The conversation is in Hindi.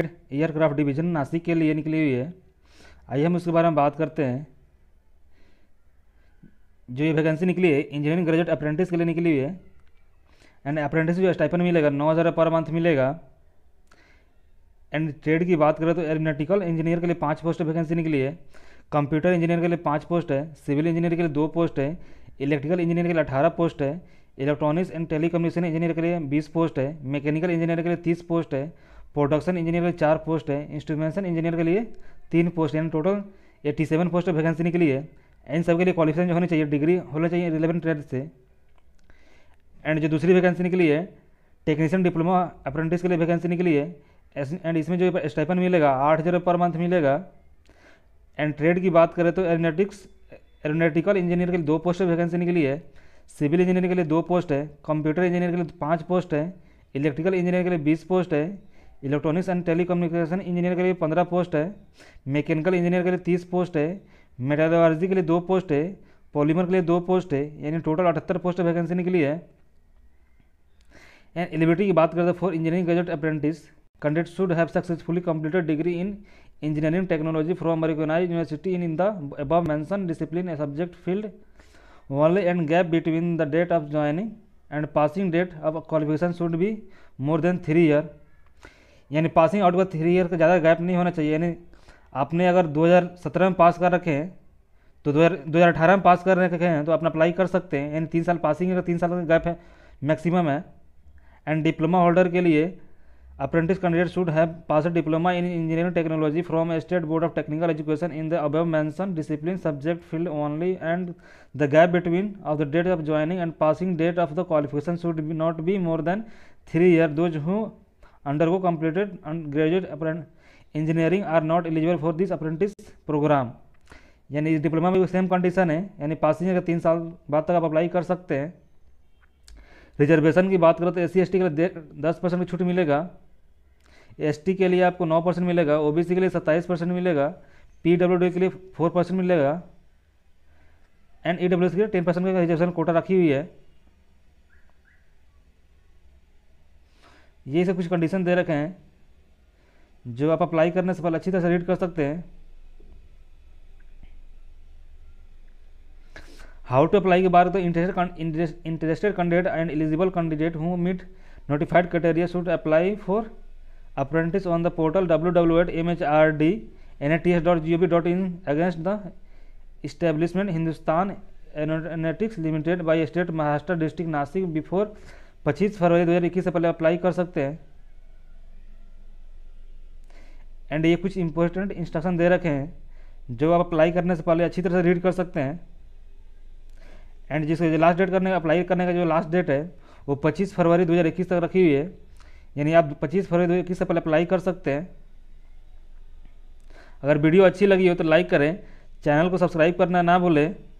एयरक्राफ्ट डिवीज़न नासिक के लिए निकली हुई है आइए हम उसके बारे में बात करते हैं जो ये वैकेंसी निकली है इंजीनियरिंग ग्रेजुएट अप्रेंटिस के लिए निकली हुई है एंड अप्रेंटिस जो स्टाइपन मिलेगा नौ हज़ार पर मंथ मिलेगा एंड ट्रेड की बात करें तो एरोनाटिकल इंजीनियर के लिए पाँच पोस्ट वैकेंसी निकली है कंप्यूटर इंजीनियर के लिए पाँच पोस्ट है सिविल इंजीनियर के लिए दो पोस्ट है इलेक्ट्रिकल इंजीनियर के लिए अठारह पोस्ट है इलेक्ट्रॉनिक्स एंड टेलीकम्युनिकेशन इंजीनियर के लिए बीस पोस्ट है मैकेनिकल इंजीनियर के लिए तीस पोस्ट है प्रोडक्शन इंजीनियर के लिए चार पोस्ट है इंस्ट्रूमेंशन इंजीनियर के लिए तीन पोस्ट यानी total eighty seven post vacancy निकली है इन सब के लिए क्वालिफिकेशन जो होनी चाहिए डिग्री होना चाहिए रिलेवेंट ट्रेड से एंड जो दूसरी वैकेंसी निकली है टेक्नीशियन डिप्लोमा अप्रेंटिस के लिए वैकेंसी निकली है एंड इसमें जो स्टाइपन मिलेगा आठ हज़ार पर मंथ मिलेगा एंड ट्रेड की बात करें तो एरोनेटिक्स एरोनेटिकल इंजीनियर के लिए दो पोस्ट वैकेंसी निकली है सिविल इंजीनियर के लिए दो पोस्ट है कंप्यूटर इंजीनियर के लिए पाँच पोस्ट है इलेक्ट्रिकल इंजीनियर के लिए बीस पोस्ट है इलेक्ट्रॉनिक्स एंड टेलीकम्युनिकेशन इंजीनियर के लिए पंद्रह पोस्ट है मैकेनिकल इंजीनियर के लिए तीस पोस्ट है मेटालॉजी के लिए दो पोस्ट है पॉलीमर के लिए दो पोस्ट है यानी टोटल अठहत्तर पोस्ट वैकेंसी निकली है एंड एलिबिलिटी की बात करते for engineering graduate apprentice candidate should have successfully completed degree in engineering technology from recognise university in in the above mention discipline a subject field only and gap between the date of joining and passing date of qualification should be more than three year यानी पासिंग आउट का थ्री ईयर का ज़्यादा गैप नहीं होना चाहिए यानी आपने अगर 2017 में पास कर रखे हैं तो 2018 में पास कर रखे हैं तो आप अप्लाई कर सकते हैं यानी तीन साल पासिंग का तीन साल का गैप है मैक्सिमम है एंड डिप्लोमा होल्डर के लिए apprentice candidate should have pass diploma in engineering technology from state board of technical education in the above mentioned discipline subject field only and the gap between of the date of joining and passing date of the qualification should not be more than three year those who undergo completed and graduate engineering are not eligible for this apprentice programme यानी डिप्लोमा में भी सेम कंडीशन है यानी पासिंग अगर तीन साल बाद तक आप अप्लाई कर सकते हैं रिजर्वेशन की बात करें तो एस सी e के लिए दस परसेंट की छूट मिलेगा एस के लिए आपको नौ परसेंट मिलेगा ओ के लिए सत्ताईस परसेंट मिलेगा पी के लिए फोर परसेंट मिलेगा एंड ई e के लिए टेन परसेंट का रिजर्वेशन कोटा रखी हुई है ये सब कुछ कंडीशन दे रखे हैं जो आप अप्लाई करने से पहले अच्छी तरह से रीड कर सकते हैं हाउ टू अप्लाई के बारे तो interested interested candidate and eligible candidate who meet notified criteria should apply for apprentice on the portal W W at M H R D N A T S dot G O V dot in against the establishment Hindustan Aeronautics Limited by state Maharashtra district Nashik before पच्चीस फरवरी दो से पहले अप्लाई कर सकते हैं एंड ये कुछ इंपॉर्टेंट इंस्ट्रक्शन दे रखे हैं जो आप अप्लाई करने से पहले अच्छी तरह से रीड कर सकते हैं एंड जिसको जो लास्ट डेट करने का अप्लाई करने का जो लास्ट डेट है वो 25 फरवरी 2021 तक रखी हुई है यानी आप 25 फरवरी 2021 से पहले अप्लाई कर सकते हैं अगर वीडियो अच्छी लगी हो तो लाइक करें चैनल को सब्सक्राइब करना ना भूलें